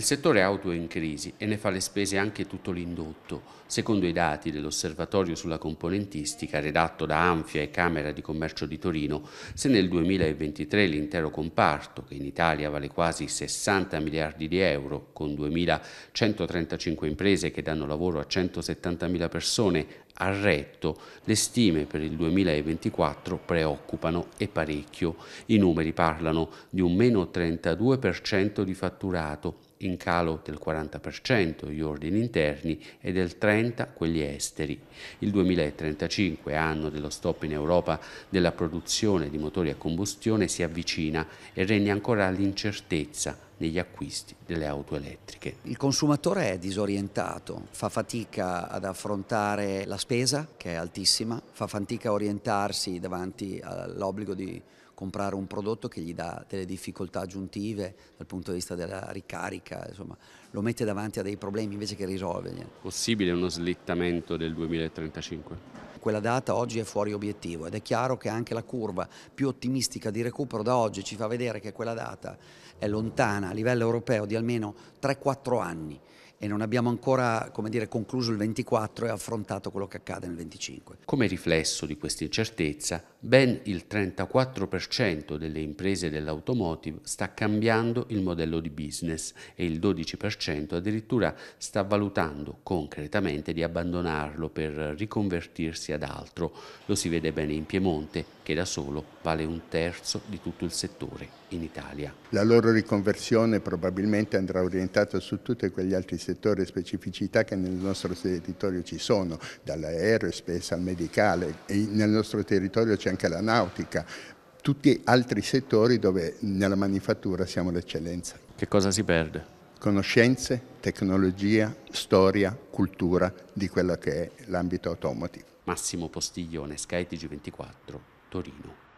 Il settore auto è in crisi e ne fa le spese anche tutto l'indotto. Secondo i dati dell'Osservatorio sulla componentistica redatto da Anfia e Camera di Commercio di Torino, se nel 2023 l'intero comparto, che in Italia vale quasi 60 miliardi di euro, con 2.135 imprese che danno lavoro a 170.000 persone, ha retto, le stime per il 2024 preoccupano e parecchio. I numeri parlano di un meno 32% di fatturato in calo del 40% gli ordini interni e del 30% quelli esteri. Il 2035, anno dello stop in Europa della produzione di motori a combustione, si avvicina e regna ancora l'incertezza negli acquisti delle auto elettriche. Il consumatore è disorientato, fa fatica ad affrontare la spesa che è altissima, fa fatica a orientarsi davanti all'obbligo di comprare un prodotto che gli dà delle difficoltà aggiuntive dal punto di vista della ricarica, insomma, lo mette davanti a dei problemi invece che risolverli. Possibile uno slittamento del 2035? quella data oggi è fuori obiettivo ed è chiaro che anche la curva più ottimistica di recupero da oggi ci fa vedere che quella data è lontana a livello europeo di almeno 3-4 anni e non abbiamo ancora dire, concluso il 24 e affrontato quello che accade nel 25. Come riflesso di questa incertezza, ben il 34% delle imprese dell'automotive sta cambiando il modello di business e il 12% addirittura sta valutando concretamente di abbandonarlo per riconvertirsi ad altro. Lo si vede bene in Piemonte, che da solo vale un terzo di tutto il settore in Italia. La loro riconversione probabilmente andrà orientata su tutti quegli altri settori e specificità che nel nostro territorio ci sono, dall'aerospace al medicale. E nel nostro territorio c'è anche la nautica, tutti altri settori dove nella manifattura siamo l'eccellenza. Che cosa si perde? Conoscenze, tecnologia, storia, cultura di quello che è l'ambito automotive. Massimo Postiglione, skytg 24 Torino.